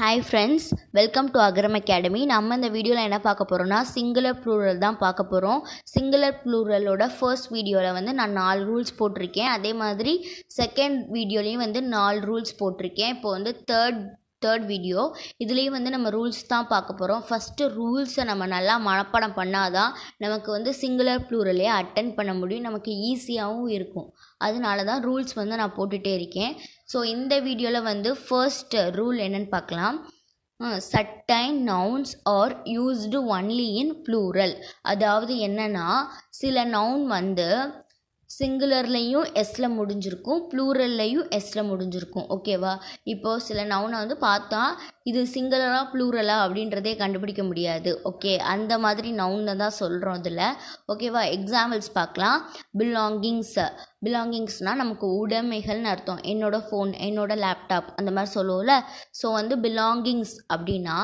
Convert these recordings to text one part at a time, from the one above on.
hi friends welcome to Agaram academy நம்ம இந்த வீடியோவில் என்ன பார்க்க போகிறோம்னா சிங்குலர் ப்ளூரல் தான் பார்க்க போகிறோம் சிங்குலர் ப்ளூரலோட ஃபர்ஸ்ட் வீடியோவில் வந்து நான் நாலு ரூல்ஸ் போட்டிருக்கேன் அதே மாதிரி செகண்ட் வீடியோலேயும் வந்து நாலு ரூல்ஸ் போட்டிருக்கேன் இப்போ வந்து தேர்ட் தேர்ட் வீடியோ இதுலேயும் வந்து நம்ம ரூல்ஸ் தான் பார்க்க போகிறோம் ஃபஸ்ட்டு ரூல்ஸை நம்ம நல்லா மனப்பாடம் பண்ணால் தான் நமக்கு வந்து சிங்குலர் ப்ளூரலே அட்டன் பண்ண முடியும் நமக்கு ஈஸியாகவும் இருக்கும் அதனால தான் ரூல்ஸ் வந்து நான் போட்டுகிட்டே இருக்கேன் ஸோ இந்த வீடியோவில் வந்து ஃபர்ஸ்ட் ரூல் என்னென்னு பார்க்கலாம் certain nouns are used only in plural அதாவது என்னென்னா சில நவுன் வந்து சிங்குலர்லேயும் எஸ்ல முடிஞ்சிருக்கும் ப்ளூரல்லையும் எஸ்ல முடிஞ்சிருக்கும் ஓகேவா இப்போது சில நவுனை வந்து பார்த்தா இது சிங்குலரா ப்ளூரலா அப்படின்றதே கண்டுபிடிக்க முடியாது ஓகே அந்த மாதிரி நவுனை தான் சொல்கிறோம் இதில் ஓகேவா எக்ஸாம்பிள்ஸ் பார்க்கலாம் பிலாங்கிங்ஸ் பிலாங்கிங்ஸ்னால் நமக்கு உடைமைகள்னு அர்த்தம் என்னோடய ஃபோன் என்னோடய லேப்டாப் அந்த மாதிரி சொல்லுவோம்ல ஸோ வந்து பிலாங்கிங்ஸ் அப்படின்னா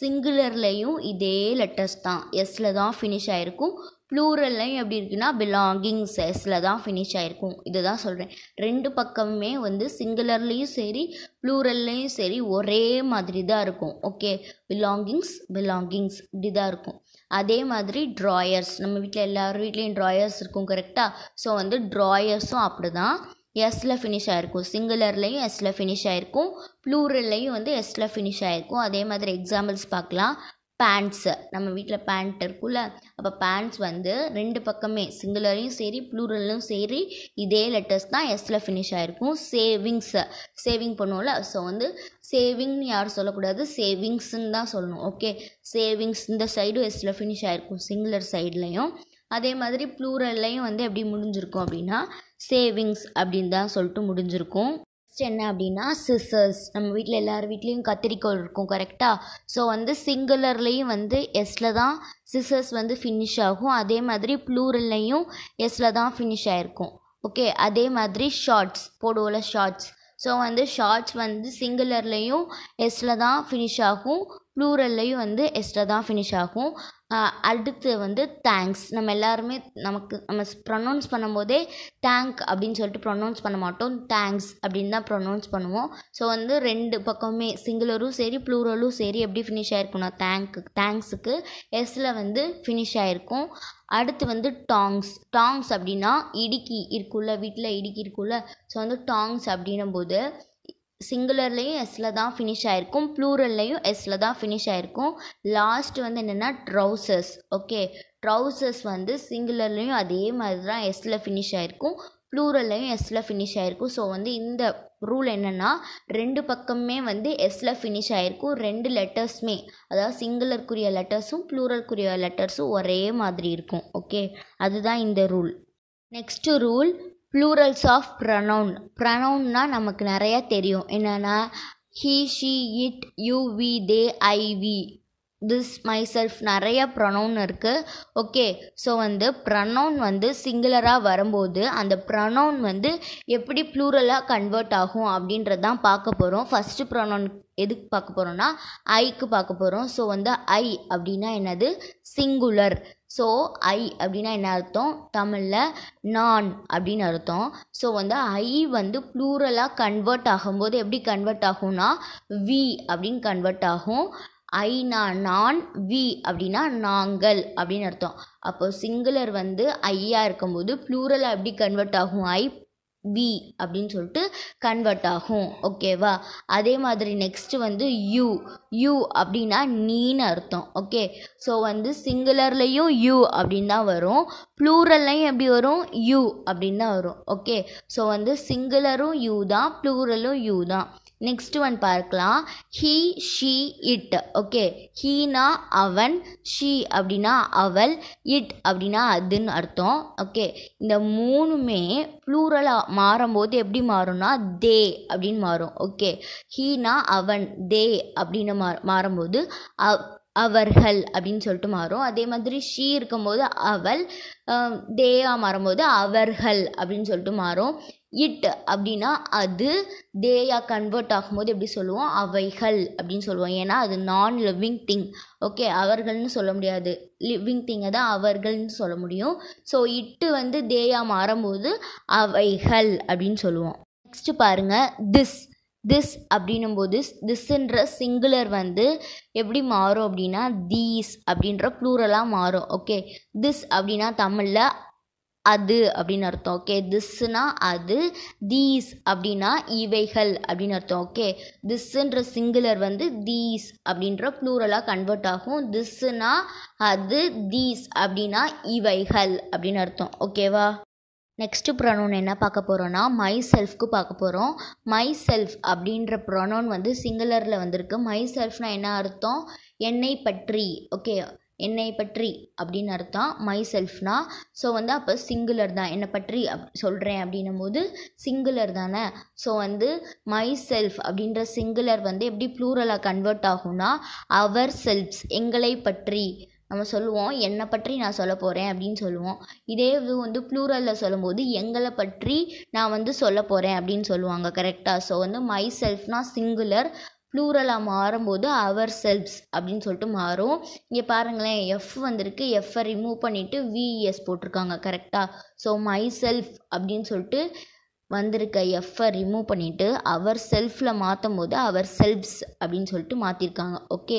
சிங்குலர்லேயும் இதே லெட்டர்ஸ் தான் எஸ்ல தான் ஃபினிஷ் ஆகிருக்கும் ப்ளூரல்லையும் எப்படி இருக்குன்னா பிலாங்கிங்ஸஸில் தான் ஃபினிஷ் ஆகிருக்கும் இதை தான் சொல்கிறேன் ரெண்டு பக்கமுமே வந்து சிங்குலர்லேயும் சரி ப்ளூரல்லையும் சரி ஒரே மாதிரி தான் இருக்கும் ஓகே பிலாங்கிங்ஸ் பிலாங்கிங்ஸ் இப்படி தான் இருக்கும் அதே மாதிரி ட்ராயர்ஸ் நம்ம வீட்டில் எல்லார் வீட்லேயும் ட்ராயர்ஸ் இருக்கும் கரெக்டாக ஸோ வந்து ட்ராயர்ஸும் அப்படி தான் எஸ்ல ஃபினிஷ் ஆகிருக்கும் சிங்குலர்லேயும் எஸ்ல ஃபினிஷ் ஆகிருக்கும் ப்ளூரல்லையும் வந்து எஸ்ல ஃபினிஷ் ஆகிருக்கும் அதே மாதிரி எக்ஸாம்பிள்ஸ் பார்க்கலாம் பேண்ட்ஸு நம்ம வீட்டில் பேண்ட் இருக்கும்ல அப்போ பேண்ட்ஸ் வந்து ரெண்டு பக்கமே சிங்குலரையும் சரி ப்ளூரல்லையும் சரி இதே லெட்டர்ஸ் தான் எஸ்ஸில் ஃபினிஷ் ஆகிருக்கும் சேவிங்ஸு சேவிங் பண்ணுவோம்ல ஸோ வந்து சேவிங்னு யாரும் சொல்லக்கூடாது சேவிங்ஸ்ன்னு தான் சொல்லணும் ஓகே சேவிங்ஸ் இந்த சைடும் எஸ்ஸில் ஃபினிஷ் ஆகிருக்கும் சிங்குலர் சைட்லேயும் அதே மாதிரி ப்ளூரல்லையும் வந்து எப்படி முடிஞ்சிருக்கும் அப்படின்னா சேவிங்ஸ் அப்படின்னு தான் சொல்லிட்டு முடிஞ்சிருக்கும் நெக்ஸ்ட் என்ன அப்படின்னா சிசர்ஸ் நம்ம வீட்டில் எல்லார் வீட்லேயும் கத்திரிக்கோல் இருக்கும் கரெக்டாக ஸோ வந்து சிங்குலர்லேயும் வந்து எஸ்ல தான் சிசர்ஸ் வந்து ஃபினிஷ் ஆகும் அதே மாதிரி ப்ளூரல்லையும் எஸ்ல தான் ஃபினிஷ் ஆகிருக்கும் ஓகே அதே மாதிரி ஷார்ட்ஸ் போடுவோல ஷார்ட்ஸ் ஸோ வந்து ஷார்ட்ஸ் வந்து சிங்குலர்லேயும் எஸ்ல தான் ஃபினிஷ் ஆகும் ப்ளூரல்லையும் வந்து எஸ்ஸில் தான் ஃபினிஷ் ஆகும் அடுத்து வந்து தேங்க்ஸ் நம்ம எல்லாருமே நமக்கு நம்ம ப்ரொனவுன்ஸ் பண்ணும் போதே தேங்க் அப்படின்னு சொல்லிட்டு ப்ரொனவுன்ஸ் பண்ண மாட்டோம் தேங்க்ஸ் அப்படின்னு தான் ப்ரொனவுன்ஸ் பண்ணுவோம் ஸோ வந்து ரெண்டு பக்கமே சிங்குலரும் சரி ப்ளூரலும் சரி எப்படி ஃபினிஷ் ஆகிருக்கும்னா தேங்க்கு தேங்க்ஸுக்கு எஸ்ஸில் வந்து ஃபினிஷ் ஆகிருக்கும் அடுத்து வந்து டாங்ஸ் டாங்ஸ் அப்படின்னா இடுக்கி இருக்குல்ல வீட்டில் இடுக்கி இருக்குல்ல ஸோ வந்து டாங்ஸ் அப்படின்னும் போது சிங்குலர்லேயும் எஸ்ஸில் தான் ஃபினிஷ் ஆகிருக்கும் ப்ளூரல்லையும் எஸ்ஸில் தான் ஃபினிஷ் ஆகிருக்கும் லாஸ்ட் வந்து என்னென்னா ட்ரௌசர்ஸ் ஓகே ட்ரௌசர்ஸ் வந்து சிங்குலர்லேயும் அதே மாதிரி தான் எஸ்ஸில் ஃபினிஷ் ஆகிருக்கும் ப்ளூரல்லையும் எஸ்ஸில் ஃபினிஷ் ஆகிருக்கும் ஸோ வந்து இந்த ரூல் என்னென்னா ரெண்டு பக்கமே வந்து எஸ்ஸில் ஃபினிஷ் ஆகிருக்கும் ரெண்டு லெட்டர்ஸுமே அதாவது சிங்குலருக்குரிய லெட்டர்ஸும் ப்ளூரல்குரிய லெட்டர்ஸும் ஒரே மாதிரி இருக்கும் ஓகே அதுதான் இந்த rule next rule plurals of pronoun ப்ரனவுன்னா நமக்கு நிறையா தெரியும் என்னென்னா he she it you we they I we this myself நிறைய ப்ரனவுன் இருக்குது ஓகே ஸோ வந்து ப்ரனவுன் வந்து சிங்குலராக வரும்போது அந்த ப்ரனவுன் வந்து எப்படி ப்ளூரலாக கன்வெர்ட் ஆகும் அப்படின்றது தான் பார்க்க போகிறோம் ஃபஸ்ட்டு ப்ரனவுன் எதுக்கு பார்க்க போகிறோம்னா ஐக்கு பார்க்க போகிறோம் ஸோ வந்து ஐ அப்படின்னா என்னது சிங்குலர் ஸோ ஐ அப்படின்னா என்ன அர்த்தம் தமிழில் நான் அப்படின்னு அர்த்தம் ஸோ வந்து ஐ வந்து ப்ளூரலாக கன்வெர்ட் ஆகும்போது எப்படி கன்வெர்ட் ஆகும்னா வி அப்படின்னு கன்வெர்ட் ஆகும் ஐ நான் நான் வி அப்படின்னா நாங்கள் அப்படின்னு அர்த்தம் அப்போது சிங்குலர் வந்து ஐயாக இருக்கும்போது ப்ளூரலாக எப்படி கன்வெர்ட் ஆகும் ஐ வி அப்படின்னு சொல்லிட்டு கன்வெர்ட் ஆகும் ஓகேவா அதே மாதிரி நெக்ஸ்ட்டு வந்து யூ யூ அப்படின்னா நீன்னு அர்த்தம் ஓகே ஸோ வந்து சிங்குலர்லேயும் யூ அப்படின்னு தான் வரும் ப்ளூரல்லையும் எப்படி வரும் யூ அப்படின்னு தான் வரும் ஓகே ஸோ வந்து சிங்குலரும் யூ தான் ப்ளூரலும் யூ தான் நெக்ஸ்ட் ஒன் பார்க்கலாம் ஹீ ஷீ இட் ஓகே ஹீனா அவன் ஷீ அப்படின்னா அவள் இட் அப்படின்னா அதுன்னு அர்த்தம் ஓகே இந்த மூணுமே ப்ளூரலாக மாறும்போது எப்படி மாறும்னா தே அப்படின்னு மாறும் ஓகே ஹீனா அவன் தே அப்படின்னு மா மாறும்போது அவர்கள் அப்படின்னு சொல்லிட்டு மாறும் அதே மாதிரி ஷீ இருக்கும்போது அவள் தேயா மாறும்போது அவர்கள் அப்படின்னு சொல்லிட்டு மாறும் இட் அப்படின்னா அது தேயா கன்வெர்ட் ஆகும்போது எப்படி சொல்லுவோம் அவைகள் அப்படின்னு சொல்லுவோம் ஏன்னா அது நான் லிவிங் திங் ஓகே அவர்கள்னு சொல்ல முடியாது லிவிங் திங்கை தான் அவர்கள்னு சொல்ல முடியும் ஸோ இட்டு வந்து தேயா மாறும்போது அவைகள் அப்படின்னு சொல்லுவோம் நெக்ஸ்ட்டு பாருங்கள் திஸ் திஸ் அப்படின்னும் போது திஸ்ஸுன்ற சிங்குலர் வந்து எப்படி மாறும் அப்படின்னா தீஸ் அப்படின்ற ப்ளூரலாக மாறும் ஓகே திஸ் அப்படின்னா தமிழில் அது அப்படின்னு அர்த்தம் ஓகே திஸ்னா அது தீஸ் அப்படின்னா இவைகள் அப்படின்னு அர்த்தம் ஓகே திஸ்ன்ற சிங்குலர் வந்து தீஸ் அப்படின்ற ப்ளூரலாக கன்வெர்ட் ஆகும் திஸ்னா அது தீஸ் அப்படின்னா இவைகள் அப்படின்னு அர்த்தம் ஓகேவா நெக்ஸ்ட்டு ப்ரொனவுன் என்ன பார்க்க போகிறோன்னா மை செல்ஃப்க்கு பார்க்க போகிறோம் மை செல்ஃப் அப்படின்ற ப்ரொனவுன் வந்து சிங்குலரில் வந்திருக்கு மை செல்ஃப்னால் என்ன அர்த்தம் என்னை பற்றி ஓகே என்னை பற்றி அப்படின்னு அர்த்தம் மை செல்ஃப்னா ஸோ வந்து அப்போ சிங்குலர் தான் என்னை பற்றி அப் சொல்கிறேன் அப்படின்னும் போது சிங்குலர் தானே ஸோ வந்து மை செல்ஃப் அப்படின்ற சிங்குலர் வந்து எப்படி ப்ளூரலாக கன்வெர்ட் ஆகும்னா அவர் செல்ஃப்ஸ் எங்களை பற்றி நம்ம சொல்லுவோம் என்னை பற்றி நான் சொல்ல போகிறேன் அப்படின்னு சொல்லுவோம் இதே இது வந்து ப்ளூரலில் சொல்லும்போது எங்களை பற்றி நான் வந்து சொல்ல போகிறேன் அப்படின்னு சொல்லுவாங்க கரெக்டாக ஸோ வந்து மை செல்ஃப்னால் சிங்குலர் ப்ளூரலாக மாறும்போது அவர் செல்ஃப்ஸ் அப்படின்னு சொல்லிட்டு மாறும் இங்கே பாருங்களேன் எஃப் வந்திருக்கு எஃப்ஐ ரிமூவ் பண்ணிவிட்டு விஇஎஸ் e போட்டிருக்காங்க கரெக்டாக ஸோ மை செல்ஃப் அப்படின்னு சொல்லிட்டு வந்திருக்க எஃப்ஐ ரிமூவ் பண்ணிவிட்டு அவர் செல்ஃபில் மாற்றும் போது அவர் செல்ஃப்ஸ் அப்படின்னு சொல்லிட்டு மாற்றிருக்காங்க ஓகே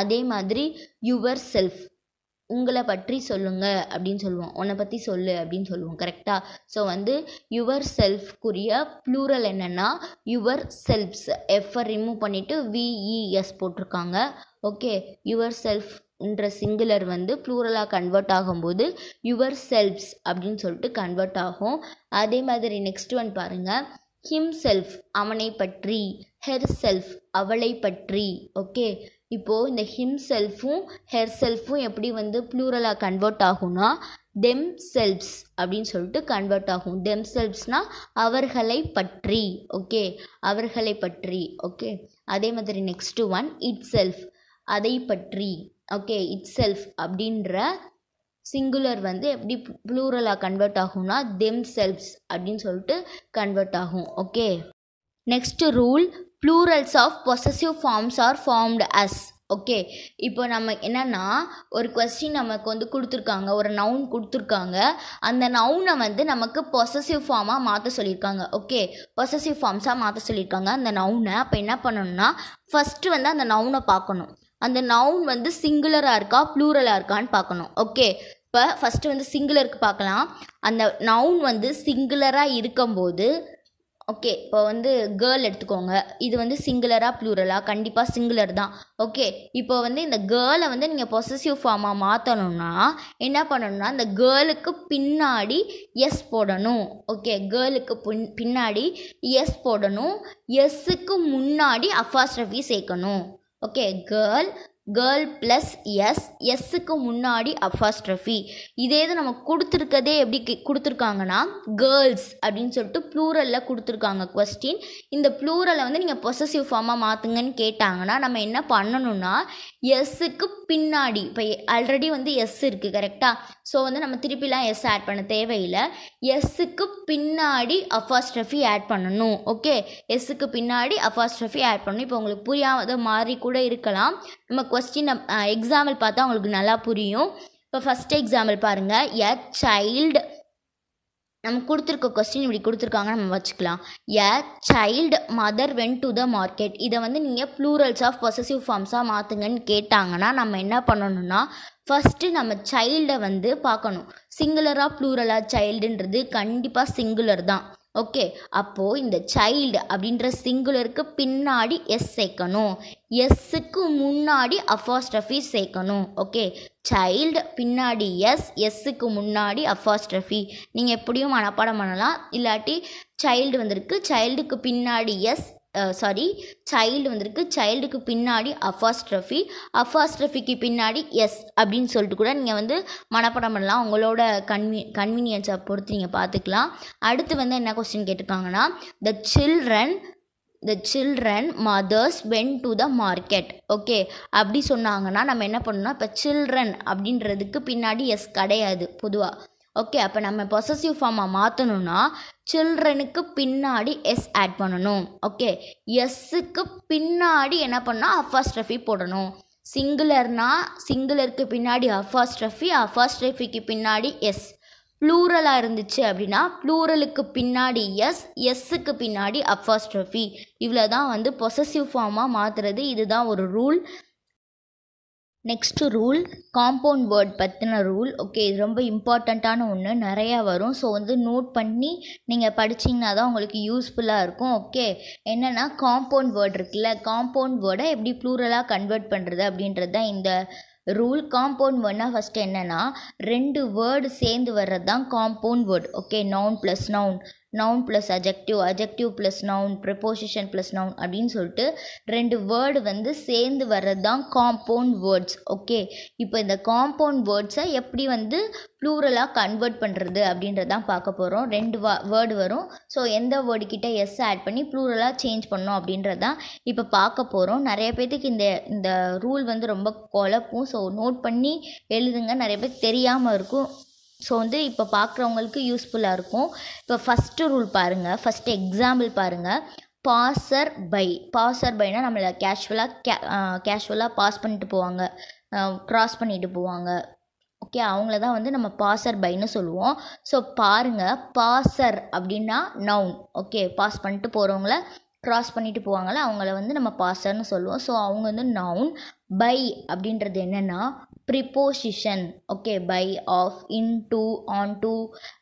அதே மாதிரி யுவர் செல்ஃப் உங்களை பற்றி சொல்லுங்கள் அப்படின்னு சொல்லுவோம் உன்னை பற்றி சொல்லு அப்படின்னு சொல்லுவோம் கரெக்டாக ஸோ வந்து யுவர் செல்ஃப்குரிய ப்ளூரல் என்னென்னா யுவர் செல்ஃப்ஸ் எஃப்ஐ ரிமூவ் பண்ணிவிட்டு விஇஎஸ் போட்டிருக்காங்க ஓகே யுவர் செல்ஃப்ன்ற சிங்குலர் வந்து ப்ளூரலாக கன்வெர்ட் ஆகும்போது யுவர் செல்ஃப்ஸ் அப்படின்னு சொல்லிட்டு கன்வெர்ட் ஆகும் அதே மாதிரி நெக்ஸ்ட் ஒன் பாருங்கள் ஹிம் செல்ஃப் அவனை பற்றி ஹெர் செல்ஃப் அவளை பற்றி ஓகே இப்போது இந்த ஹிம் செல்ஃபும் ஹெர் செல்ஃபும் எப்படி வந்து ப்ளூரலாக கன்வெர்ட் ஆகும்னா தெம் செல்ஃப்ஸ் அப்படின்னு சொல்லிட்டு கன்வெர்ட் ஆகும் தெம் செல்ஃப்ஸ்னால் அவர்களை பற்றி ஓகே அவர்களை பற்றி ஓகே அதே மாதிரி நெக்ஸ்ட்டு ஒன் இட் செல்ஃப் அதை பற்றி ஓகே இட் செல்ஃப் அப்படின்ற சிங்குலர் வந்து எப்படி ப்ளூரலாக கன்வெர்ட் ஆகும்னா தெம் செல்ஃப்ஸ் அப்படின்னு சொல்லிட்டு கன்வெர்ட் ஆகும் okay next rule plurals of possessive forms are formed as okay இப்போ நம்ம என்னென்னா ஒரு கொஸ்டின் நமக்கு வந்து கொடுத்துருக்காங்க ஒரு நவுன் கொடுத்துருக்காங்க அந்த நவுனை வந்து நமக்கு பொசசிவ் ஃபார்மாக மாற்ற சொல்லியிருக்காங்க ஓகே பொசசிவ் ஃபார்ம்ஸாக மாற்ற சொல்லியிருக்காங்க அந்த நவுனை அப்போ என்ன பண்ணணும்னா ஃபஸ்ட்டு வந்து அந்த நவுனை பார்க்கணும் அந்த நவுன் வந்து சிங்குலராக இருக்கா ப்ளூரலாக இருக்கான்னு பார்க்கணும் ஓகே இப்போ ஃபஸ்ட்டு வந்து சிங்குலருக்கு பார்க்கலாம் அந்த நவுன் வந்து சிங்குலராக இருக்கும்போது ஓகே இப்போ வந்து கேர்ள் எடுத்துக்கோங்க இது வந்து சிங்குலராக ப்ளூரலாக கண்டிப்பாக சிங்குலர் தான் ஓகே இப்போ வந்து இந்த கேர்ளை வந்து நீங்கள் பொசசிவ் ஃபார்மாக மாற்றணும்னா என்ன பண்ணணும்னா இந்த கேர்ளுக்கு பின்னாடி எஸ் போடணும் ஓகே கேர்ளுக்கு பின் பின்னாடி எஸ் போடணும் எஸ்ஸுக்கு முன்னாடி அஃபாஸ்ட்ரஃபி சேர்க்கணும் okay girl girl plus S எஸ்ஸுக்கு முன்னாடி அஃபாஸ்ட்ரஃபி இதே இது நம்ம கொடுத்துருக்கதே எப்படி கொடுத்துருக்காங்கன்னா கேர்ள்ஸ் அப்படின்னு சொல்லிட்டு ப்ளூரலில் கொடுத்துருக்காங்க கொஸ்டின் இந்த ப்ளூரலை வந்து நீங்கள் பொசசிவ் ஃபார்மாக மாற்றுங்கன்னு கேட்டாங்கன்னா நம்ம என்ன பண்ணணும்னா எஸ்ஸுக்கு பின்னாடி இப்போ ஆல்ரெடி வந்து எஸ் இருக்குது கரெக்டாக ஸோ வந்து நம்ம திருப்பிலாம் எஸ் ஆட் பண்ண தேவையில்லை எஸ்ஸுக்கு பின்னாடி அஃபாஸ்ட்ரஃபி ஆட் பண்ணணும் ஓகே எஸ்ஸுக்கு பின்னாடி அஃபாஸ்ட்ரஃபி ஆட் பண்ணணும் இப்போ உங்களுக்கு புரியாத மாதிரி கூட இருக்கலாம் நம்ம கொஸ்டின் எக்ஸாம்பிள் பார்த்தா உங்களுக்கு நல்லா புரியும் இப்போ ஃபஸ்ட்டு எக்ஸாம்பிள் பாருங்கள் எ சைல்டு நம்ம கொடுத்துருக்க கொஸ்டின் இப்படி கொடுத்துருக்காங்க நம்ம வச்சுக்கலாம் a child mother went to the market இதை வந்து நீங்கள் ப்ளூரல்ஸ் ஆஃப் பொசசிவ் ஃபார்ம்ஸாக மாற்றுங்கன்னு கேட்டாங்கன்னா நம்ம என்ன பண்ணணும்னா ஃபஸ்ட்டு நம்ம சைல்டை வந்து பார்க்கணும் சிங்குலராக ப்ளூரலாக சைல்டுன்றது கண்டிப்பாக சிங்குலர் தான் ஓகே அப்போது இந்த சைல்டு அப்படின்ற சிங்குலருக்கு பின்னாடி எஸ் சேர்க்கணும் எஸ்ஸுக்கு முன்னாடி அஃபாஸ்ட்ரஃபி சேர்க்கணும் ஓகே சைல்டு பின்னாடி எஸ் எஸ்ஸுக்கு முன்னாடி அஃபாஸ்ட்ரஃபி நீங்கள் எப்படியும் மனப்பாடம் பண்ணலாம் இல்லாட்டி சைல்டு வந்திருக்கு சைல்டுக்கு பின்னாடி எஸ் சாரி சைல்டு வந்திருக்கு சைல்டுக்கு பின்னாடி அஃபாஸ்ட்ரஃபி அஃபாஸ்ட்ரஃபிக்கு பின்னாடி எஸ் அப்படின்னு சொல்லிட்டு கூட நீங்கள் வந்து மனப்பாடம் பண்ணலாம் உங்களோட கன்வி கன்வீனியன்ஸை பொறுத்து நீங்கள் பார்த்துக்கலாம் அடுத்து வந்து என்ன கொஸ்டின் கேட்டிருக்காங்கன்னா the children the children mothers went to the market okay அப்படி சொன்னாங்கன்னா நம்ம என்ன பண்ணோம்னா இப்போ சில்ட்ரன் அப்படின்றதுக்கு பின்னாடி எஸ் கிடையாது பொதுவாக ஓகே அப்போ நம்ம பொசசிவ் ஃபார்மாக மாற்றணும்னா சில்ட்ரனுக்கு பின்னாடி எஸ் ஆட் பண்ணணும் ஓகே எஸ்ஸுக்கு பின்னாடி என்ன பண்ணால் அஃபாஸ்ட்ரஃபி போடணும் சிங்குலர்னா சிங்குலருக்கு பின்னாடி அஃபாஸ்ட்ரஃபி அஃபாஸ்ட்ரஃபிக்கு பின்னாடி எஸ் ப்ளூரலாக இருந்துச்சு அப்படின்னா ப்ளூரலுக்கு பின்னாடி எஸ் எஸ்ஸுக்கு பின்னாடி அஃபாஸ்ட்ரஃபி இவ்வளோ தான் வந்து பொசசிவ் ஃபார்மாக மாற்றுறது இதுதான் ஒரு rule next rule compound word பற்றின ரூல் ஓகே இது ரொம்ப இம்பார்ட்டண்ட்டான ஒன்று நிறையா வரும் ஸோ வந்து நோட் பண்ணி நீங்கள் படிச்சிங்கன்னா தான் உங்களுக்கு யூஸ்ஃபுல்லாக இருக்கும் ஓகே என்னென்னா காம்பவுண்ட் வேர்ட் இருக்குல்ல காம்பவுண்ட் வேர்டை எப்படி ப்ளூரலாக கன்வெர்ட் பண்ணுறது அப்படின்றது தான் இந்த ரூல் காம்பவுண்ட் வேர்ட்னால் ஃபஸ்ட்டு என்னென்னா ரெண்டு வேர்டு சேர்ந்து வர்றது தான் compound word okay noun plus noun noun plus adjective adjective plus noun preposition plus noun அப்படின்னு சொல்லிட்டு ரெண்டு வேர்டு வந்து சேர்ந்து வர்றது தான் காம்பவுண்ட் வேர்ட்ஸ் ஓகே இப்போ இந்த காம்பவுண்ட் வேர்ட்ஸை எப்படி வந்து ப்ளூரலாக கன்வெர்ட் பண்ணுறது அப்படின்றதான் பார்க்க போகிறோம் ரெண்டு வா வேர்டு வரும் ஸோ எந்த வேர்டுக்கிட்ட எஸ் ஆட் பண்ணி ப்ளூரலாக சேஞ்ச் பண்ணோம் அப்படின்றதான் இப்போ பார்க்க போகிறோம் நிறைய பேர்த்துக்கு இந்த இந்த ரூல் வந்து ரொம்ப குழப்பும் ஸோ நோட் பண்ணி எழுதுங்க நிறைய பேருக்கு தெரியாமல் இருக்கும் ஸோ வந்து இப்போ பார்க்குறவங்களுக்கு யூஸ்ஃபுல்லாக இருக்கும் இப்போ ஃபஸ்ட்டு ரூல் பாருங்கள் ஃபஸ்ட்டு எக்ஸாம்பிள் பாருங்கள் பாசர் பை பாசர் பைனால் நம்மளை கேஷுவலாக கே கேஷுவலாக பாஸ் பண்ணிட்டு போவாங்க க்ராஸ் பண்ணிட்டு போவாங்க ஓகே அவங்கள தான் வந்து நம்ம பாசர் பைன்னு சொல்லுவோம் ஸோ பாருங்கள் பாசர் அப்படின்னா நவுன் ஓகே பாஸ் பண்ணிட்டு போகிறவங்கள க்ராஸ் பண்ணிட்டு போவாங்கள்ல அவங்கள வந்து நம்ம பாசர்னு சொல்லுவோம் ஸோ அவங்க வந்து நவுன் பை அப்படின்றது என்னென்னா preposition okay by of in to on to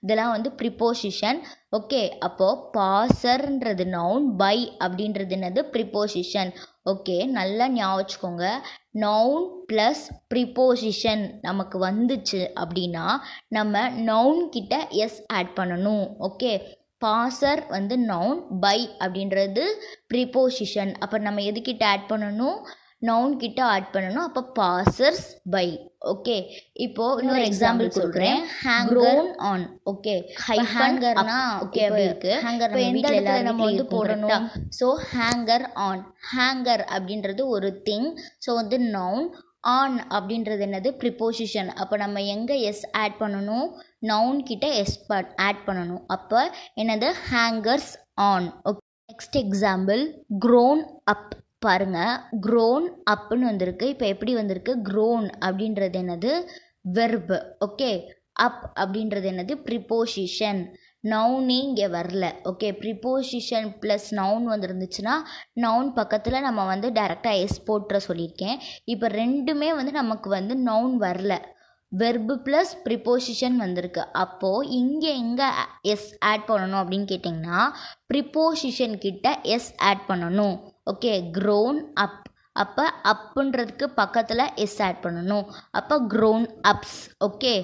இதெல்லாம் வந்து ப்ரிப்போசிஷன் ஓகே அப்போது பாசர்ன்றது நவுன் பை அப்படின்றது என்னது ப்ரிப்போசிஷன் ஓகே நல்லா ஞாபகம் வச்சுக்கோங்க நவுன் ப்ளஸ் ப்ரிப்போசிஷன் நமக்கு வந்துச்சு அப்படின்னா நம்ம நவுன் கிட்ட எஸ் ஆட் பண்ணணும் ஓகே பாசர் வந்து நவுன் பை அப்படின்றது ப்ரிப்போசிஷன் அப்போ நம்ம எதுக்கிட்ட ஆட் பண்ணணும் நவுன் கிட்ட ஆட் பண்ணணும் அப்போ பாசர்ஸ் பை ஓகே இப்போ இன்னொரு எக்ஸாம்பிள் சொல்கிறேன் ஹேங்கர் ஆன் ஓகே ஹை ஹேங்கர்னா ஓகே இருக்கு ஹேங்கர் எந்த நம்ம வந்து போடணும் ஸோ ஹேங்கர் ஆன் ஹேங்கர் அப்படின்றது ஒரு திங் ஸோ வந்து நவுன் ஆன் அப்படின்றது என்னது ப்ரிப்போசிஷன் அப்போ நம்ம எங்கே எஸ் ஆட் பண்ணணும் நவுன் கிட்ட எஸ் ஆட் பண்ணணும் அப்போ என்னது hangers on okay next example grown up பாருங்கள் க்ரோன் அப்புன்னு வந்திருக்கு இப்போ எப்படி வந்திருக்கு க்ரோன் அப்படின்றது என்னது வெர்பு ஓகே அப் அப்படின்றது என்னது ப்ரிப்போசிஷன் நவுனே இங்கே வரல ஓகே ப்ரிப்போசிஷன் ப்ளஸ் நவுன் வந்துருந்துச்சுன்னா நவுன் பக்கத்தில் நம்ம வந்து டேரெக்டாக எஸ் போட்டுற சொல்லியிருக்கேன் இப்போ ரெண்டுமே வந்து நமக்கு வந்து நவுன் வரல வெர்பு ப்ளஸ் ப்ரிப்போசிஷன் வந்திருக்கு அப்போது இங்கே எங்கே எஸ் ஆட் பண்ணணும் அப்படின்னு கேட்டிங்கன்னா ப்ரிப்போசிஷன் கிட்ட எஸ் ஆட் பண்ணணும் ஓகே க்ரோன் அப் அப்போ அப்புன்றதுக்கு பக்கத்தில் எஸ் ஆட் பண்ணணும் அப்போ க்ரோன் அப்ஸ் ஓகே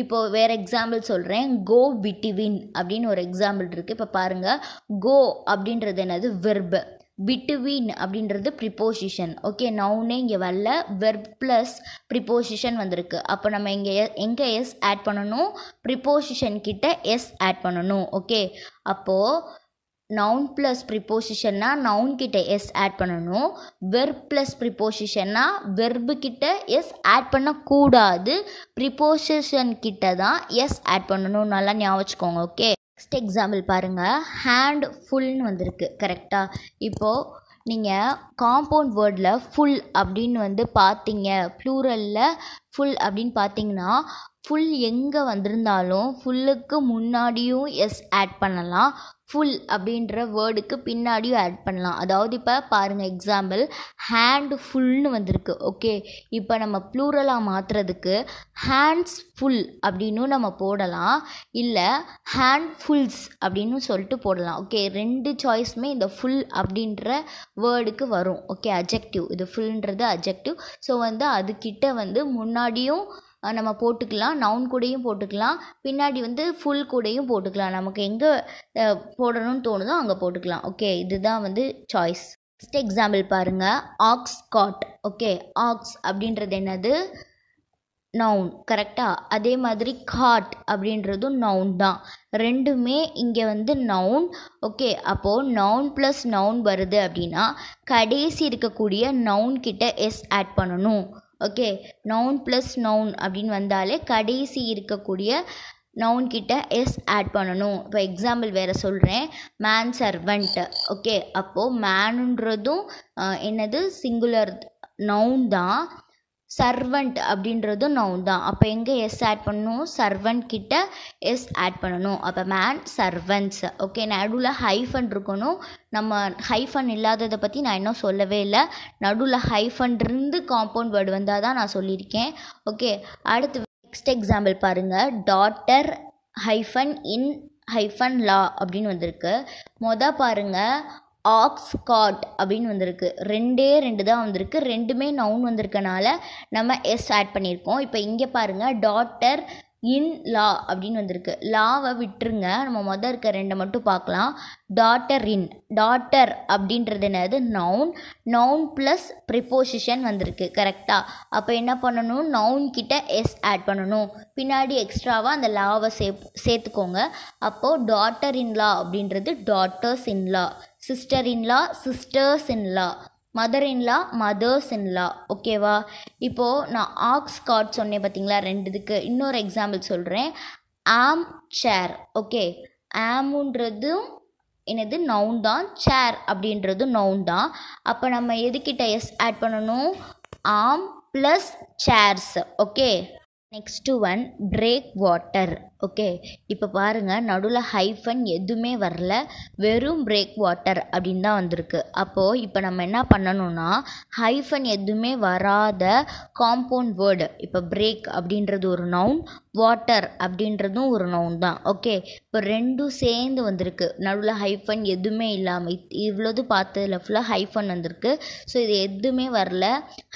இப்போது வேறு எக்ஸாம்பிள் சொல்கிறேன் கோ பிட்வின் அப்படின்னு ஒரு எக்ஸாம்பிள் இருக்குது இப்போ பாருங்கள் கோ அப்படின்றது என்னது வெர்பு பிட்வீன் அப்படின்றது ப்ரிப்போசிஷன் ஓகே நவுனே இங்கே வரல வெர்ப் ப்ளஸ் ப்ரிப்போசிஷன் வந்திருக்கு அப்போ நம்ம இங்கே எங்கே எஸ் ஆட் பண்ணணும் ப்ரிப்போசிஷன் கிட்ட எஸ் ஆட் பண்ணணும் ஓகே அப்போது நவுன் ப்ளஸ் ப்ரிப்போசிஷன்னா நவுன் கிட்ட எஸ் ஆட் பண்ணணும் வெர்ப் ப்ளஸ் ப்ரிப்போசிஷன்னா வெர்பு கிட்ட எஸ் ஆட் பண்ணக்கூடாது ப்ரிப்போசிஷன் கிட்ட தான் எஸ் ஆட் பண்ணணும் நல்லா ஞாபகம் வச்சுக்கோங்க ஓகே நெக்ஸ்ட் எக்ஸாம்பிள் பாருங்கள் ஹேண்ட் ஃபுல்னு வந்திருக்கு கரெக்டாக இப்போது நீங்கள் காம்பவுண்ட் வேர்டில் ஃபுல் அப்படின்னு வந்து பார்த்தீங்க ப்ளூரலில் ஃபுல் அப்படின்னு பார்த்தீங்கன்னா ஃபுல் எங்கே வந்திருந்தாலும் ஃபுல்லுக்கு முன்னாடியும் எஸ் ஆட் பண்ணலாம் ஃபுல் அப்படின்ற வேர்டுக்கு பின்னாடியும் ஆட் பண்ணலாம் அதாவது இப்போ பாருங்கள் எக்ஸாம்பிள் ஹேண்டு ஃபுல்னு வந்திருக்கு ஓகே இப்போ நம்ம ப்ளூரலாக மாற்றுறதுக்கு ஹேண்ட்ஸ் ஃபுல் அப்படின்னும் நம்ம போடலாம் இல்லை ஹேண்ட் ஃபுல்ஸ் அப்படின்னு சொல்லிட்டு போடலாம் ஓகே ரெண்டு சாய்ஸுமே இந்த ஃபுல் அப்படின்ற வேர்டுக்கு வரும் ஓகே அஜெக்டிவ் இது ஃபுல்ன்றது அஜெக்டிவ் ஸோ வந்து அதுக்கிட்ட வந்து முன்னாடியும் நம்ம போட்டுக்கலாம் நவுன் கூடயும் போட்டுக்கலாம் பின்னாடி வந்து ஃபுல் கூடையும் போட்டுக்கலாம் நமக்கு எங்கே போடணும்னு தோணுதோ அங்கே போட்டுக்கலாம் ஓகே இதுதான் வந்து சாய்ஸ் ஃபஸ்ட் எக்ஸாம்பிள் பாருங்கள் ஆக்ஸ் காட் ஓகே ஆக்ஸ் அப்படின்றது என்னது நவுன் கரெக்டாக அதே மாதிரி காட் அப்படின்றதும் நவுன் தான் ரெண்டுமே இங்கே வந்து நவுன் ஓகே அப்போது நவுன் ப்ளஸ் நவுன் வருது அப்படின்னா கடைசி இருக்கக்கூடிய நவுன் கிட்ட எஸ் ஆட் பண்ணணும் ஓகே நவுன் ப்ளஸ் நவுன் அப்படின்னு வந்தாலே கடைசி இருக்கக்கூடிய நவுன் கிட்ட எஸ் ஆட் பண்ணணும் இப்போ எக்ஸாம்பிள் வேறு சொல்கிறேன் மேன் சர்வெண்ட் ஓகே அப்போது மேனுன்றதும் என்னது சிங்குலர் நவுன் தான் சர்வண்ட் அப்படின்றதும் நவுன் தான் அப்போ எங்கே எஸ் ஆட் பண்ணணும் சர்வண்ட் கிட்ட எஸ் ஆட் பண்ணணும் அப்போ மேன் சர்வன்ஸ் ஓகே நடுவில் ஹைஃபன் இருக்கணும் நம்ம ஹைஃபன் இல்லாததை பற்றி நான் இன்னும் சொல்லவே இல்லை நடுவில் ஹைஃபன் இருந்து காம்பவுண்ட் வேர்டு வந்தால் தான் நான் சொல்லியிருக்கேன் ஓகே அடுத்து நெக்ஸ்ட் எக்ஸாம்பிள் பாருங்கள் daughter hyphen in hyphen law அப்படின்னு வந்திருக்கு மொதல் பாருங்கள் ஆக்ஸ்காட் அப்படின்னு வந்திருக்கு ரெண்டே ரெண்டு தான் வந்திருக்கு ரெண்டுமே நவுன் வந்திருக்கனால நம்ம எஸ் ஆட் பண்ணியிருக்கோம் இப்போ இங்கே பாருங்கள் டாட்டர் இன் லா அப்படின்னு வந்திருக்கு லாவை விட்டுருங்க நம்ம மொதல் இருக்க ரெண்டை மட்டும் பார்க்கலாம் டாட்டர் இன் டாட்டர் அப்படின்றது என்னது நவுன் நவுன் ப்ளஸ் ப்ரிப்போசிஷன் வந்திருக்கு கரெக்டாக அப்போ என்ன பண்ணணும் நவுன் கிட்ட எஸ் ஆட் பண்ணணும் பின்னாடி எக்ஸ்ட்ராவாக அந்த லாவை சே சேர்த்துக்கோங்க அப்போது டாட்டர் இன் லா அப்படின்றது daughters in law sister in law sisters in law mother in law mothers in law ஓகேவா இப்போது நான் ஆக்ஸ் கார்ட் சொன்னேன் பார்த்தீங்களா ரெண்டுதுக்கு இன்னொரு எக்ஸாம்பிள் சொல்கிறேன் ஆம் சேர் ஓகே ஆமுன்றதும் என்னது நவுன் தான் சேர் அப்படின்றதும் நவுன் தான் அப்போ நம்ம எதுக்கிட்ட எஸ் ஆட் பண்ணணும் arm plus chairs okay next one break water okay இப்போ பாருங்கள் நடுவில் ஹைஃபன் எதுவுமே வரல வெறும் பிரேக் வாட்டர் அப்படின்னு தான் வந்திருக்கு அப்போது இப்போ நம்ம என்ன பண்ணணும்னா ஹைஃபன் எதுவுமே வராத காம்பவுண்ட் வேர்டு இப்போ பிரேக் அப்படின்றது ஒரு நவுன் வாட்டர் அப்படின்றதும் ஒரு நவுன் தான் ஓகே இப்போ ரெண்டும் சேர்ந்து வந்திருக்கு நடுவில் ஹைஃபன் எதுவுமே இல்லாமல் இவ்வளோது பார்த்ததில் ஃபுல்லாக ஹைஃபன் வந்திருக்கு ஸோ இது எதுவுமே வரல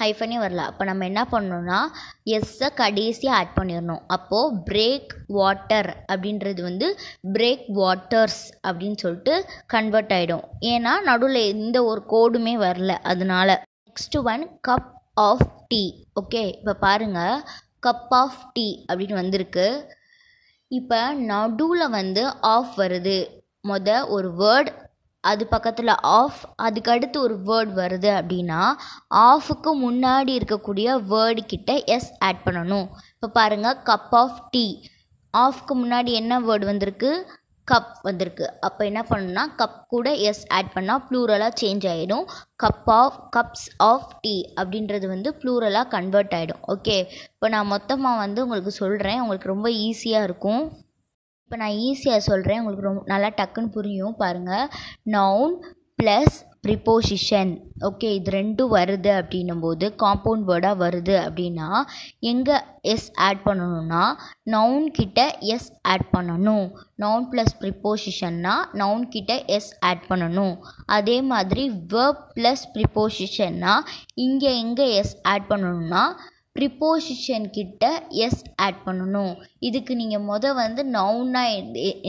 ஹைஃபனே வரல அப்போ நம்ம என்ன பண்ணணும்னா எஸ்ஸை கடைசியாக ஆட் பண்ணிடணும் அப்போது பிரேக் வாட்டர் வாட்டர் அப்படின்றது வந்து பிரேக் வாட்டர்ஸ் அப்படின்னு சொல்லிட்டு கன்வெர்ட் ஆகிடும் ஏன்னா நடுவில் எந்த ஒரு கோடுமே வரல அதனால next one cup of tea okay இப்போ பாருங்கள் கப் ஆஃப் டீ அப்படின்னு வந்திருக்கு இப்போ நடுவில் வந்து ஆஃப் வருது மொத ஒரு வேர்டு அது பக்கத்தில் ஆஃப் அதுக்கடுத்து ஒரு வேர்டு வருது அப்படின்னா ஆஃபுக்கு முன்னாடி இருக்கக்கூடிய வேர்டு கிட்ட எஸ் ஆட் பண்ணணும் இப்போ பாருங்கள் கப் ஆஃப் டீ ஆஃப்க்கு முன்னாடி என்ன வேர்டு வந்திருக்கு கப் வந்திருக்கு அப்போ என்ன பண்ணுன்னா கப் கூட எஸ் ஆட் பண்ணால் ப்ளூரலாக சேஞ்ச் ஆகிடும் cup of cups of tea அப்படின்றது வந்து ப்ளூரலாக கன்வெர்ட் ஆகிடும் ஓகே இப்போ நான் மொத்தமாக வந்து உங்களுக்கு சொல்கிறேன் உங்களுக்கு ரொம்ப ஈஸியாக இருக்கும் இப்போ நான் ஈஸியாக சொல்கிறேன் உங்களுக்கு ரொம்ப நல்லா டக்குன்னு புரியும் பாருங்கள் நவுன் ப்ளஸ் ப்ரிப்போசிஷன் ஓகே இது ரெண்டும் வருது அப்படின்னும்போது காம்பவுண்ட் வேர்டாக வருது அப்படின்னா எங்கே எஸ் ஆட் பண்ணணும்னா நவுன் கிட்ட எஸ் ஆட் பண்ணணும் நவுன் ப்ளஸ் ப்ரிப்போசிஷன்னா நவுன் கிட்ட எஸ் ஆட் பண்ணணும் அதே மாதிரி வேர்ப் ப்ளஸ் ப்ரிப்போசிஷன்னா இங்கே எங்கே எஸ் ஆட் பண்ணணும்னா ப்ரிப்போசிஷன் கிட்ட எஸ் ஆட் பண்ணணும் இதுக்கு நீங்கள் மொதல் வந்து நவுன்னா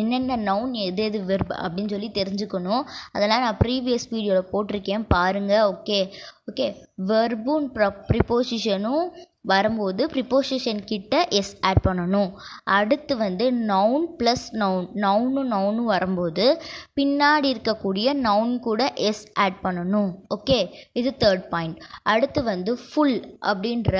என்னென்ன நவுன் எது எது வெர்ப் அப்படின்னு சொல்லி தெரிஞ்சுக்கணும் அதெல்லாம் நான் ப்ரீவியஸ் வீடியோவில் போட்டிருக்கேன் பாருங்கள் ஓகே ஓகே வெர்பும் ப்ர ப்ரிப்போசிஷனும் வரும்போது ப்ரிப்போசிஷன் கிட்ட எஸ் ஆட் பண்ணணும் அடுத்து வந்து noun plus noun noun noun வரும்போது பின்னாடி இருக்கக்கூடிய நவுன் கூட எஸ் ஆட் பண்ணணும் ஓகே இது தேர்ட் பாயிண்ட் அடுத்து வந்து ஃபுல் அப்படின்ற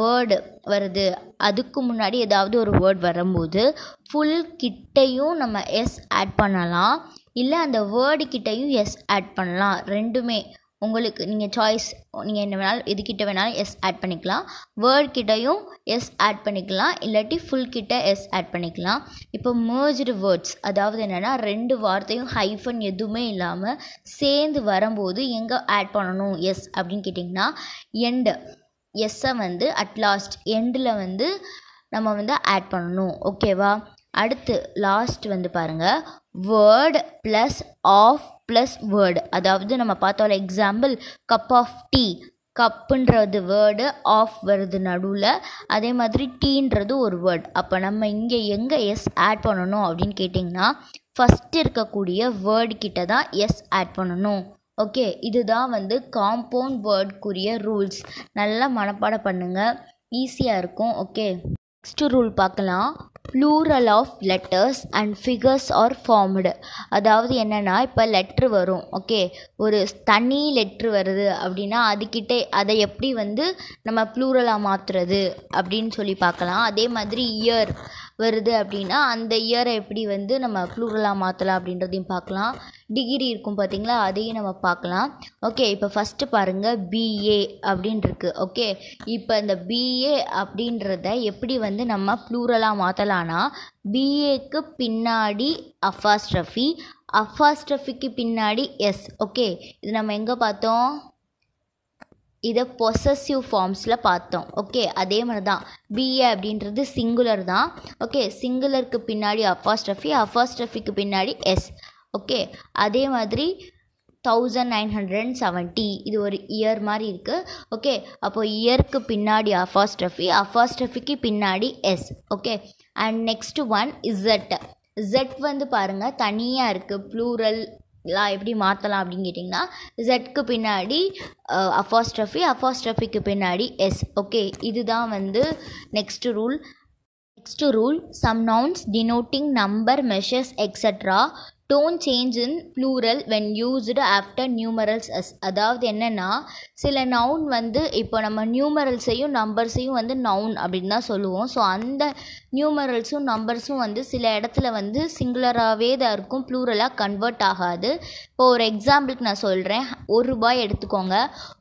வேர்டு வருது அதுக்கு முன்னாடி ஏதாவது ஒரு வேர்ட் வரும்போது ஃபுல் கிட்டையும் நம்ம எஸ் ஆட் பண்ணலாம் இல்லை அந்த வேர்டு கிட்டையும் எஸ் ஆட் பண்ணலாம் ரெண்டுமே உங்களுக்கு நீங்கள் சாய்ஸ் நீங்கள் என்ன வேணாலும் எதுக்கிட்ட வேணாலும் எஸ் ஆட் பண்ணிக்கலாம் வேர்ட் கிட்டையும் எஸ் ஆட் பண்ணிக்கலாம் இல்லாட்டி ஃபுல் கிட்ட எஸ் ஆட் பண்ணிக்கலாம் இப்போ மேர்ஜ்டு வேர்ட்ஸ் அதாவது என்னென்னா ரெண்டு வார்த்தையும் ஹைஃபன் எதுவுமே இல்லாமல் சேர்ந்து வரும்போது எங்கே ஆட் பண்ணணும் எஸ் அப்படின்னு கேட்டிங்கன்னா எண்டு எஸ்ஸை வந்து அட் லாஸ்ட் எண்டில் வந்து நம்ம வந்து ஆட் பண்ணணும் ஓகேவா அடுத்து லாஸ்ட் வந்து பாருங்கள் word plus of plus word அதாவது நம்ம பார்த்தோம் எக்ஸாம்பிள் கப் ஆஃப் டீ கப்புன்றது வேர்டு ஆஃப் வருது நடுவில் அதே மாதிரி டீன்றது ஒரு வேர்டு அப்போ நம்ம இங்கே எங்கே எஸ் ஆட் பண்ணணும் அப்படின்னு கேட்டிங்கன்னா ஃபஸ்ட் இருக்கக்கூடிய வேர்டு கிட்ட தான் எஸ் ஆட் பண்ணணும் ஓகே இதுதான் வந்து காம்பவுண்ட் வேர்டுக்குரிய ரூல்ஸ் நல்லா மனப்பாடம் பண்ணுங்கள் ஈஸியாக இருக்கும் ஓகே நெக்ஸ்ட் ரூல் பார்க்கலாம் plural of letters and figures are formed அதாவது என்னென்னா இப்போ லெட்ரு வரும் ஓகே ஒரு தனி லெட்ரு வருது அப்படின்னா அதுக்கிட்டே அதை எப்படி வந்து நம்ம ப்ளூரலாக மாற்றுறது அப்படின்னு சொல்லி பார்க்கலாம் அதே மாதிரி இயர் வருது அப்படின்னா அந்த இயரை எப்படி வந்து நம்ம ப்ளூரலாக மாற்றலாம் அப்படின்றதையும் பார்க்கலாம் டிகிரி இருக்கும் பார்த்தீங்களா அதையும் நம்ம பார்க்கலாம் ஓகே இப்போ ஃபஸ்ட்டு பாருங்கள் பிஏ அப்படின்ருக்கு ஓகே இப்போ இந்த பிஏ அப்படின்றத எப்படி வந்து நம்ம ப்ளூரலாக மாற்றலான்னா பிஏக்கு பின்னாடி அஃபாஸ்ட்ரஃபி அஃபாஸ்ட்ரஃபிக்கு பின்னாடி எஸ் ஓகே இது நம்ம எங்கே பார்த்தோம் இதை பொசசிவ் ஃபார்ம்ஸில் பார்த்தோம் ஓகே அதே மாதிரி தான் பிஏ அப்படின்றது சிங்குலர் தான் ஓகே சிங்குலருக்கு பின்னாடி அஃபாஸ்ட்ரஃபி அஃபாஸ்ட்ரஃபிக்கு பின்னாடி எஸ் ஓகே அதே மாதிரி thousand nine hundred and seventy இது ஒரு இயர் மாதிரி இருக்குது ஓகே அப்போது இயருக்கு பின்னாடி அஃபாஸ்ட்ரஃபி அஃபாஸ்ட்ரஃபிக்கு பின்னாடி S okay and next one Z Z வந்து பாருங்கள் தனியாக இருக்குது ப்ளூரல் எல்லாம் எப்படி மாற்றலாம் அப்படின்னு கேட்டிங்கன்னா ஜெட்க்கு பின்னாடி அஃபாஸ்ட்ரஃபி அஃபாஸ்ட்ரஃபிக்கு பின்னாடி எஸ் ஓகே இதுதான் வந்து next rule next rule some nouns denoting number measures extra don't change in plural when used after numerals S அதாவது என்னென்னா சில நவுன் வந்து இப்போ நம்ம நியூமரல்ஸையும் நம்பர்ஸையும் வந்து நவுன் அப்படின்னு தான் சொல்லுவோம் ஸோ அந்த நியூமரல்ஸும் நம்பர்ஸும் வந்து சில இடத்துல வந்து சிங்குலராகவே தான் இருக்கும் ப்ளூரலாக கன்வெர்ட் ஆகாது இப்போ ஒரு எக்ஸாம்பிளுக்கு நான் சொல்கிறேன் ஒரு ரூபாய் எடுத்துக்கோங்க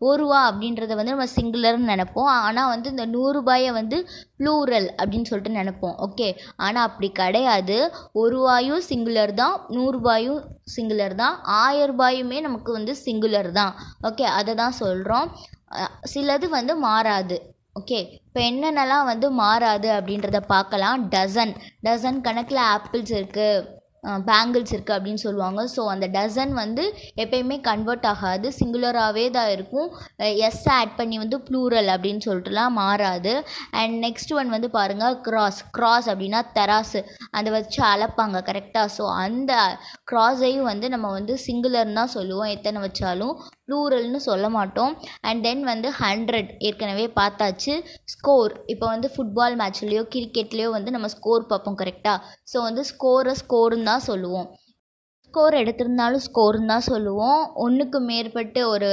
ஒரு ரூபா அப்படின்றத வந்து நம்ம சிங்குலர்னு நினப்போம் ஆனால் வந்து இந்த நூறுரூபாயை வந்து ப்ளூரல் அப்படின்னு சொல்லிட்டு நினப்போம் ஓகே ஆனால் அப்படி கிடையாது ஒரு ரூபாயும் சிங்குலர் தான் நூறுரூபாயும் சிங்குலர் தான் ஆயிரம் ரூபாயுமே நமக்கு வந்து சிங்குலர் தான் ஓகே அதை தான் சொல்கிறோம் சிலது வந்து மாறாது ஓகே இப்போ என்னென்னலாம் வந்து மாறாது அப்படின்றத பார்க்கலாம் டசன் டசன் கணக்கில் ஆப்பிள்ஸ் இருக்குது பேங்கிள்ஸ் இருக்குது அப்படின்னு சொல்லுவாங்க ஸோ அந்த டசன் வந்து எப்பயுமே கன்வெர்ட் ஆகாது சிங்குலராகவே தான் இருக்கும் எஸ் ஆட் பண்ணி வந்து ப்ளூரல் அப்படின்னு சொல்லிட்டுலாம் மாறாது அண்ட் நெக்ஸ்ட் ஒன் வந்து பாருங்கள் க்ராஸ் க்ராஸ் அப்படின்னா தராசு அதை வச்சு அளப்பாங்க கரெக்டாக ஸோ அந்த க்ராஸையும் வந்து நம்ம வந்து சிங்குலர்னு தான் சொல்லுவோம் எத்தனை வச்சாலும் ப்ளூரல்னு சொல்ல மாட்டோம் அண்ட் தென் வந்து ஹண்ட்ரட் ஏற்கனவே பார்த்தாச்சு ஸ்கோர் இப்போ வந்து ஃபுட்பால் மேட்ச்லேயோ கிரிக்கெட்லேயோ வந்து நம்ம ஸ்கோர் பார்ப்போம் கரெக்டாக ஸோ வந்து ஸ்கோரை ஸ்கோருன்னு தான் சொல்லுவோம் ஸ்கோர் எடுத்திருந்தாலும் ஸ்கோர்னு தான் சொல்லுவோம் ஒன்றுக்கு மேற்பட்டு ஒரு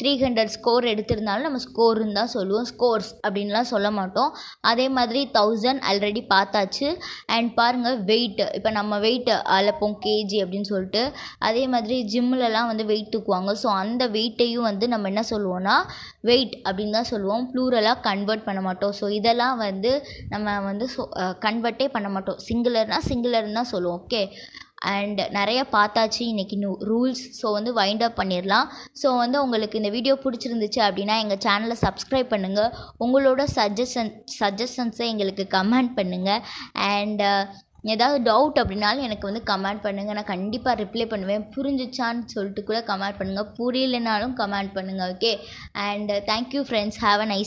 த்ரீ ஹண்ட்ரட் ஸ்கோர் எடுத்திருந்தாலும் நம்ம ஸ்கோர்னு தான் சொல்லுவோம் ஸ்கோர்ஸ் அப்படின்லாம் சொல்ல மாட்டோம் அதே மாதிரி தௌசண்ட் ஆல்ரெடி பார்த்தாச்சு அண்ட் பாருங்கள் வெயிட்டு இப்போ நம்ம வெயிட்டு அழைப்போம் கேஜி அப்படின்னு சொல்லிட்டு அதே மாதிரி ஜிம்லலாம் வந்து வெயிட் தூக்குவாங்க ஸோ அந்த வெயிட்டையும் வந்து நம்ம என்ன சொல்லுவோம்னா வெயிட் அப்படின்னு தான் சொல்லுவோம் ப்ளூரலாக கன்வெர்ட் பண்ண மாட்டோம் ஸோ இதெல்லாம் வந்து நம்ம வந்து கன்வெர்ட்டே பண்ண மாட்டோம் சிங்குலர்னால் சிங்குலர்னு தான் சொல்லுவோம் ஓகே அண்ட் நிறைய பார்த்தாச்சு இன்றைக்கி நூ ரூல்ஸ் ஸோ வந்து வைண்ட் அப் பண்ணிடலாம் ஸோ வந்து உங்களுக்கு இந்த வீடியோ பிடிச்சிருந்துச்சு அப்படின்னா எங்கள் சேனலை சப்ஸ்கிரைப் பண்ணுங்கள் உங்களோட சஜஷன் சஜஷன்ஸை எங்களுக்கு கமெண்ட் பண்ணுங்கள் அண்டு ஏதாவது டவுட் அப்படின்னாலும் எனக்கு வந்து கமெண்ட் பண்ணுங்கள் நான் கண்டிப்பாக ரிப்ளை பண்ணுவேன் புரிஞ்சிச்சான்னு சொல்லிட்டு கூட கமெண்ட் பண்ணுங்கள் புரியலைனாலும் கமெண்ட் பண்ணுங்கள் okay and thank you friends have a nice